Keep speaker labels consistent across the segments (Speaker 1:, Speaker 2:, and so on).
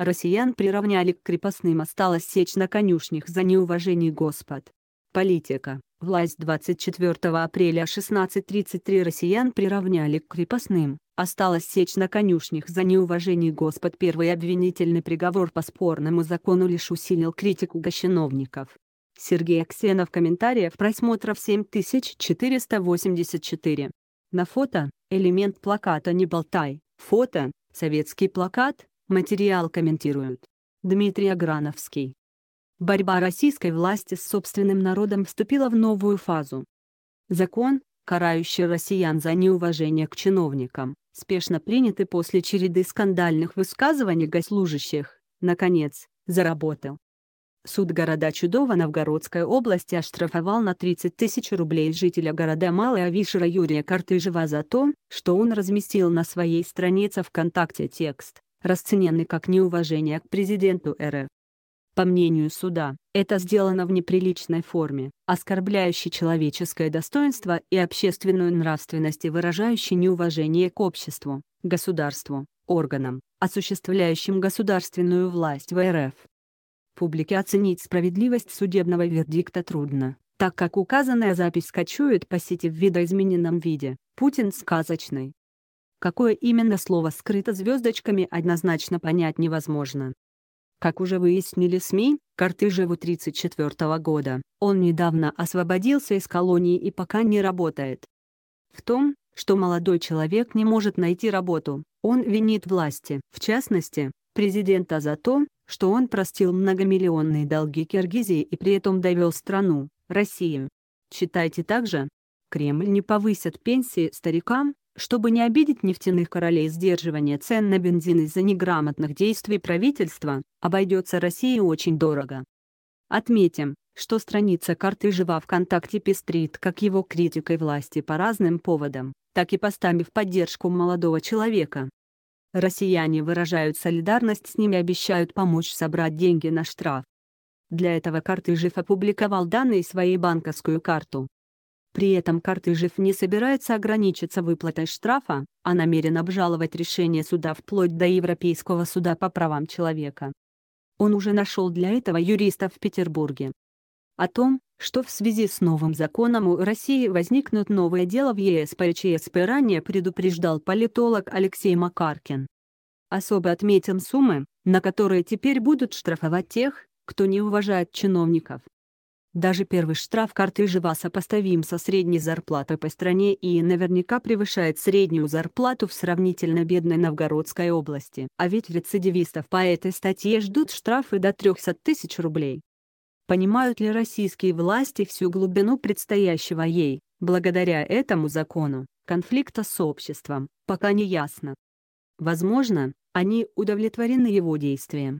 Speaker 1: Россиян приравняли к крепостным осталось сечь на конюшнях за неуважение господ. Политика. Власть 24 апреля 16.33 россиян приравняли к крепостным, осталось сечь на конюшнях за неуважение господ. Первый обвинительный приговор по спорному закону лишь усилил критику гощиновников. Сергей Аксенов комментариев просмотров 7484. На фото – элемент плаката «Не болтай». Фото – советский плакат, Материал комментирует Дмитрий Аграновский. Борьба российской власти с собственным народом вступила в новую фазу. Закон, карающий россиян за неуважение к чиновникам, спешно принятый после череды скандальных высказываний госслужащих, наконец, заработал. Суд города Чудово Новгородской области оштрафовал на 30 тысяч рублей жителя города Малая Вишера Юрия Картыжева за то, что он разместил на своей странице ВКонтакте текст расценены как неуважение к президенту РФ. По мнению суда, это сделано в неприличной форме, оскорбляющей человеческое достоинство и общественную нравственность и выражающей неуважение к обществу, государству, органам, осуществляющим государственную власть в РФ. Публике оценить справедливость судебного вердикта трудно, так как указанная запись кочует по сети в видоизмененном виде, Путин сказочный, Какое именно слово скрыто звездочками однозначно понять невозможно. Как уже выяснили СМИ, Картыжеву 34 года, он недавно освободился из колонии и пока не работает. В том, что молодой человек не может найти работу, он винит власти, в частности, президента за то, что он простил многомиллионные долги Киргизии и при этом довел страну, Россию. Читайте также. Кремль не повысит пенсии старикам, чтобы не обидеть нефтяных королей, сдерживание цен на бензин из-за неграмотных действий правительства обойдется России очень дорого. Отметим, что страница карты «Жива» ВКонтакте пестрит как его критикой власти по разным поводам, так и постами в поддержку молодого человека. Россияне выражают солидарность с ним и обещают помочь собрать деньги на штраф. Для этого карты «Жив» опубликовал данные своей банковскую карту. При этом Картыжев не собирается ограничиться выплатой штрафа, а намерен обжаловать решение суда вплоть до Европейского суда по правам человека. Он уже нашел для этого юриста в Петербурге. О том, что в связи с новым законом у России возникнут новые дела в ЕС по ЧСП ранее предупреждал политолог Алексей Макаркин. Особо отметим суммы, на которые теперь будут штрафовать тех, кто не уважает чиновников. Даже первый штраф карты картрижева сопоставим со средней зарплатой по стране и наверняка превышает среднюю зарплату в сравнительно бедной Новгородской области. А ведь рецидивистов по этой статье ждут штрафы до 300 тысяч рублей. Понимают ли российские власти всю глубину предстоящего ей, благодаря этому закону, конфликта с обществом, пока не ясно. Возможно, они удовлетворены его действием,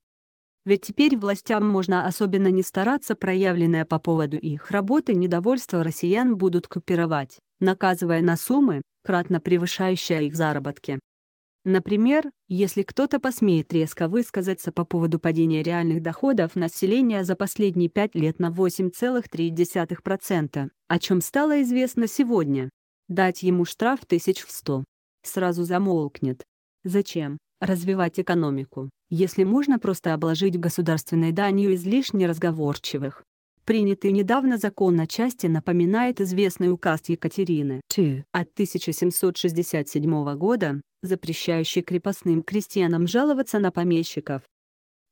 Speaker 1: ведь теперь властям можно особенно не стараться, проявленное по поводу их работы недовольство россиян будут купировать, наказывая на суммы, кратно превышающие их заработки. Например, если кто-то посмеет резко высказаться по поводу падения реальных доходов населения за последние пять лет на 8,3%, о чем стало известно сегодня, дать ему штраф тысяч в сто, Сразу замолкнет. Зачем? Развивать экономику если можно просто обложить государственной данью излишне разговорчивых. Принятый недавно закон о части напоминает известный указ Екатерины II. от 1767 года, запрещающий крепостным крестьянам жаловаться на помещиков.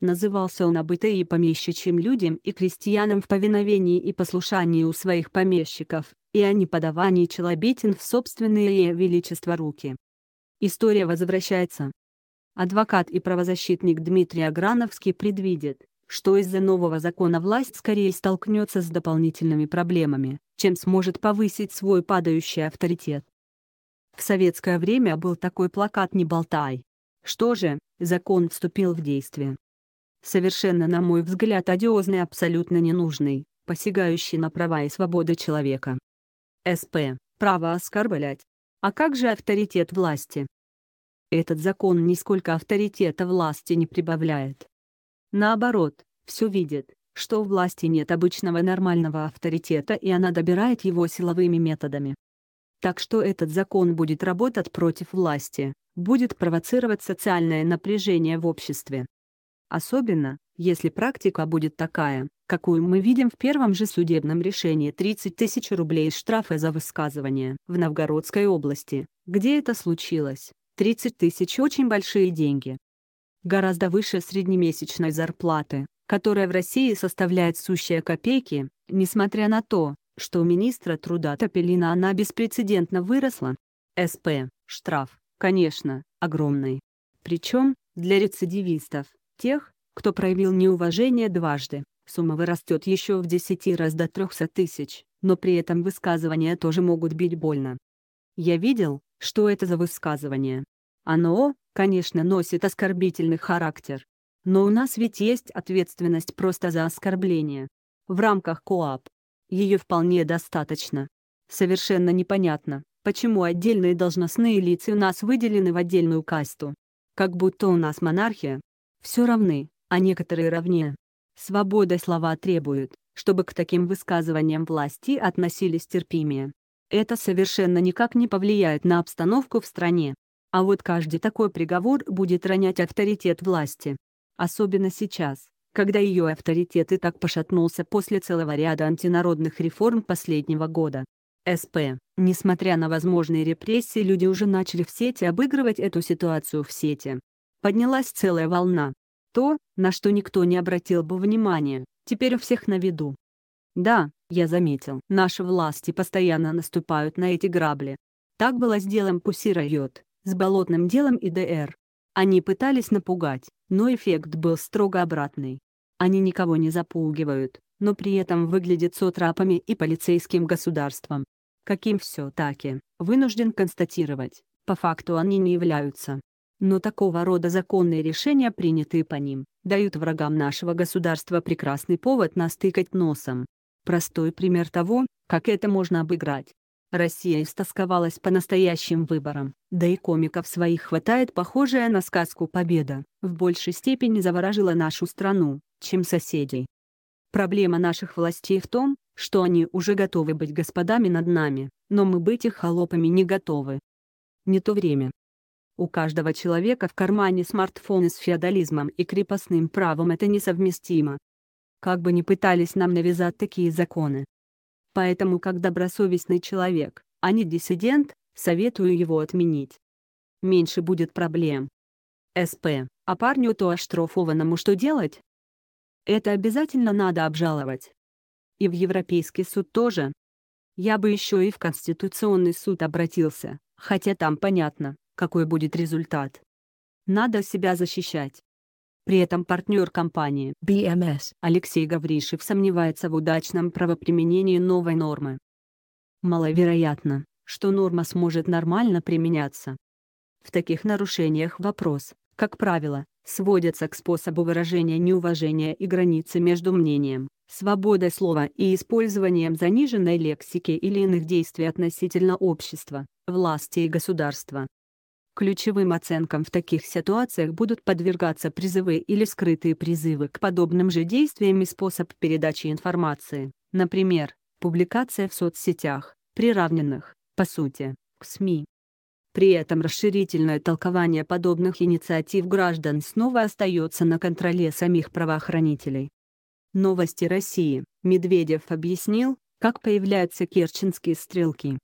Speaker 1: Назывался он обытые помещичьим людям и крестьянам в повиновении и послушании у своих помещиков, и о неподавании челобитин в собственные величества руки. История возвращается, Адвокат и правозащитник Дмитрий Аграновский предвидит, что из-за нового закона власть скорее столкнется с дополнительными проблемами, чем сможет повысить свой падающий авторитет. В советское время был такой плакат «Не болтай». Что же, закон вступил в действие. Совершенно, на мой взгляд, одиозный абсолютно ненужный, посягающий на права и свободы человека. СП. Право оскорблять. А как же авторитет власти? Этот закон нисколько авторитета власти не прибавляет. Наоборот, все видит, что у власти нет обычного нормального авторитета и она добирает его силовыми методами. Так что этот закон будет работать против власти, будет провоцировать социальное напряжение в обществе. Особенно, если практика будет такая, какую мы видим в первом же судебном решении 30 тысяч рублей штрафа за высказывание в Новгородской области, где это случилось, 30 тысяч – очень большие деньги. Гораздо выше среднемесячной зарплаты, которая в России составляет сущие копейки, несмотря на то, что у министра труда Топелина она беспрецедентно выросла. СП, штраф, конечно, огромный. Причем, для рецидивистов, тех, кто проявил неуважение дважды, сумма вырастет еще в 10 раз до 300 тысяч, но при этом высказывания тоже могут бить больно. Я видел, что это за высказывание. Оно, конечно, носит оскорбительный характер. Но у нас ведь есть ответственность просто за оскорбление. В рамках КОАП. Ее вполне достаточно. Совершенно непонятно, почему отдельные должностные лица у нас выделены в отдельную касту. Как будто у нас монархия. Все равны, а некоторые равнее. Свобода слова требует, чтобы к таким высказываниям власти относились терпимее это совершенно никак не повлияет на обстановку в стране. А вот каждый такой приговор будет ронять авторитет власти. Особенно сейчас, когда ее авторитет и так пошатнулся после целого ряда антинародных реформ последнего года. СП. Несмотря на возможные репрессии, люди уже начали в сети обыгрывать эту ситуацию в сети. Поднялась целая волна. То, на что никто не обратил бы внимания, теперь у всех на виду. Да, я заметил, наши власти постоянно наступают на эти грабли. Так было с делом Пусси Йод, с болотным делом ИДР. Они пытались напугать, но эффект был строго обратный. Они никого не запугивают, но при этом выглядят сотрапами и полицейским государством. Каким все-таки, вынужден констатировать, по факту они не являются. Но такого рода законные решения, принятые по ним, дают врагам нашего государства прекрасный повод нас носом. Простой пример того, как это можно обыграть. Россия истосковалась по настоящим выборам, да и комиков своих хватает похожая на сказку победа, в большей степени заворажила нашу страну, чем соседей. Проблема наших властей в том, что они уже готовы быть господами над нами, но мы быть их холопами не готовы. Не то время. У каждого человека в кармане смартфоны с феодализмом и крепостным правом это несовместимо как бы ни пытались нам навязать такие законы. Поэтому как добросовестный человек, а не диссидент, советую его отменить. Меньше будет проблем. СП. А парню то оштрафованному что делать? Это обязательно надо обжаловать. И в Европейский суд тоже. Я бы еще и в Конституционный суд обратился, хотя там понятно, какой будет результат. Надо себя защищать. При этом партнер компании BMS Алексей Гавришев сомневается в удачном правоприменении новой нормы. Маловероятно, что норма сможет нормально применяться. В таких нарушениях вопрос, как правило, сводится к способу выражения неуважения и границы между мнением, свободой слова и использованием заниженной лексики или иных действий относительно общества, власти и государства. Ключевым оценкам в таких ситуациях будут подвергаться призывы или скрытые призывы к подобным же действиям и способ передачи информации, например, публикация в соцсетях, приравненных, по сути, к СМИ. При этом расширительное толкование подобных инициатив граждан снова остается на контроле самих правоохранителей. Новости России. Медведев объяснил, как появляются керченские стрелки.